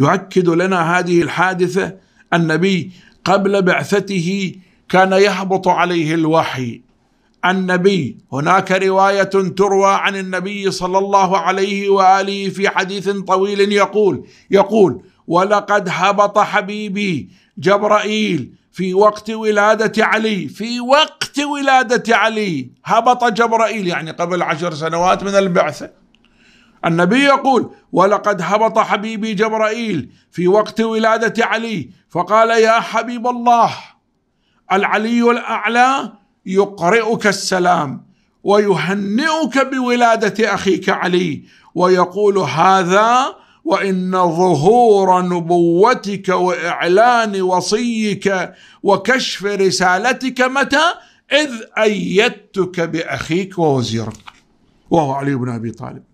يؤكد لنا هذه الحادثة النبي قبل بعثته كان يهبط عليه الوحي النبي هناك رواية تروى عن النبي صلى الله عليه وآله في حديث طويل يقول يقول ولقد هبط حبيبي جبرائيل في وقت ولادة علي في وقت ولادة علي هبط جبرائيل يعني قبل عشر سنوات من البعثة النبي يقول ولقد هبط حبيبي جبرائيل في وقت ولادة علي فقال يا حبيب الله العلي الأعلى يقرئك السلام ويهنئك بولادة أخيك علي ويقول هذا وان ظهور نبوتك واعلان وصيك وكشف رسالتك متى اذ ايدتك باخيك ووزيرك وهو علي بن ابي طالب